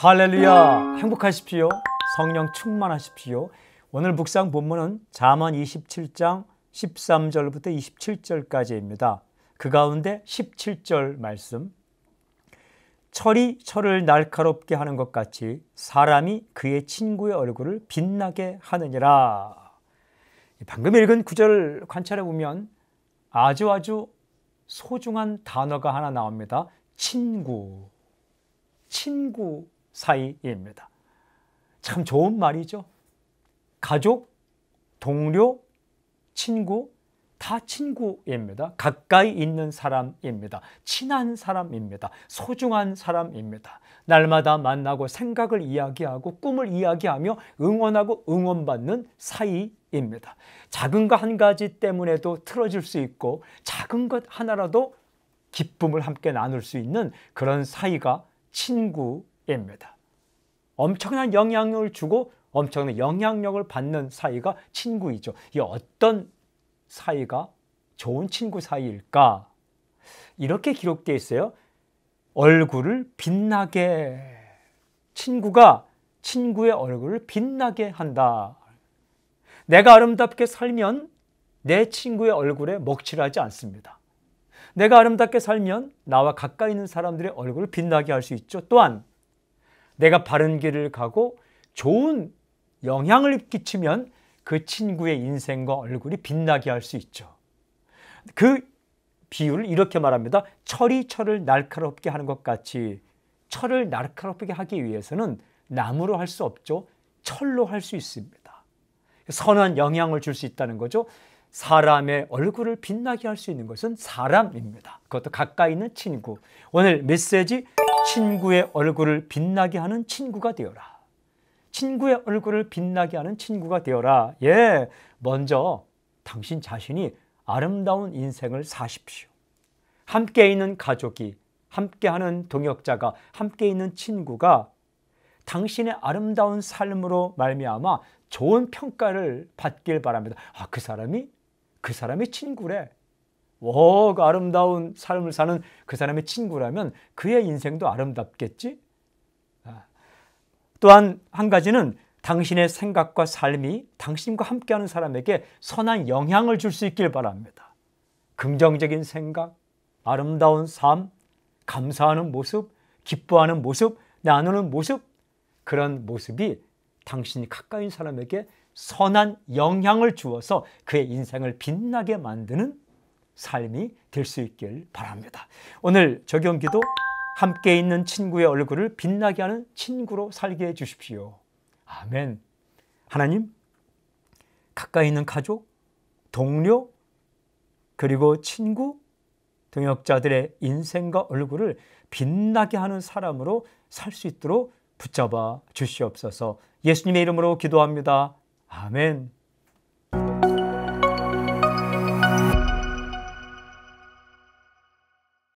할렐루야! 행복하십시오. 성령 충만하십시오. 오늘 묵상 본문은 잠언 27장 13절부터 27절까지입니다. 그 가운데 17절 말씀 철이 철을 날카롭게 하는 것 같이 사람이 그의 친구의 얼굴을 빛나게 하느니라. 방금 읽은 구절을 관찰해 보면 아주 아주 소중한 단어가 하나 나옵니다. 친구. 친구. 사이입니다. 참 좋은 말이죠. 가족, 동료, 친구, 다 친구입니다. 가까이 있는 사람입니다. 친한 사람입니다. 소중한 사람입니다. 날마다 만나고 생각을 이야기하고 꿈을 이야기하며 응원하고 응원받는 사이입니다. 작은 거 한 가지 때문에도 틀어질 수 있고 작은 것 하나라도 기쁨을 함께 나눌 수 있는 그런 사이가 친구입니다. 엄청난 영향력을 주고 엄청난 영향력을 받는 사이가 친구이죠. 이 어떤 사이가 좋은 친구 사이일까? 이렇게 기록되어 있어요. 얼굴을 빛나게 친구가 친구의 얼굴을 빛나게 한다. 내가 아름답게 살면 내 친구의 얼굴에 먹칠하지 않습니다. 내가 아름답게 살면 나와 가까이 있는 사람들의 얼굴을 빛나게 할 수 있죠. 또한 내가 바른 길을 가고 좋은 영향을 끼치면 그 친구의 인생과 얼굴이 빛나게 할 수 있죠. 그 비유를 이렇게 말합니다. 철이 철을 날카롭게 하는 것 같이 철을 날카롭게 하기 위해서는 나무로 할 수 없죠. 철로 할 수 있습니다. 선한 영향을 줄 수 있다는 거죠. 사람의 얼굴을 빛나게 할 수 있는 것은 사람입니다. 그것도 가까이 있는 친구. 오늘 메시지 친구의 얼굴을 빛나게 하는 친구가 되어라. 친구의 얼굴을 빛나게 하는 친구가 되어라. 예, 먼저 당신 자신이 아름다운 인생을 사십시오. 함께 있는 가족이, 함께 하는 동역자가, 함께 있는 친구가 당신의 아름다운 삶으로 말미암아 좋은 평가를 받길 바랍니다. 아, 그 사람이 그 사람이 친구래. 워그 아름다운 삶을 사는 그 사람의 친구라면 그의 인생도 아름답겠지? 아. 또한 한 가지는 당신의 생각과 삶이 당신과 함께하는 사람에게 선한 영향을 줄 수 있길 바랍니다. 긍정적인 생각, 아름다운 삶, 감사하는 모습, 기뻐하는 모습, 나누는 모습, 그런 모습이 당신이 가까이 사람에게 선한 영향을 주어서 그의 인생을 빛나게 만드는 삶이 될 수 있길 바랍니다. 오늘 적용기도 함께 있는 친구의 얼굴을 빛나게 하는 친구로 살게 해 주십시오. 아멘. 하나님, 가까이 있는 가족, 동료, 그리고 친구, 동역자들의 인생과 얼굴을 빛나게 하는 사람으로 살 수 있도록 붙잡아 주시옵소서 예수님의 이름으로 기도합니다. 아멘.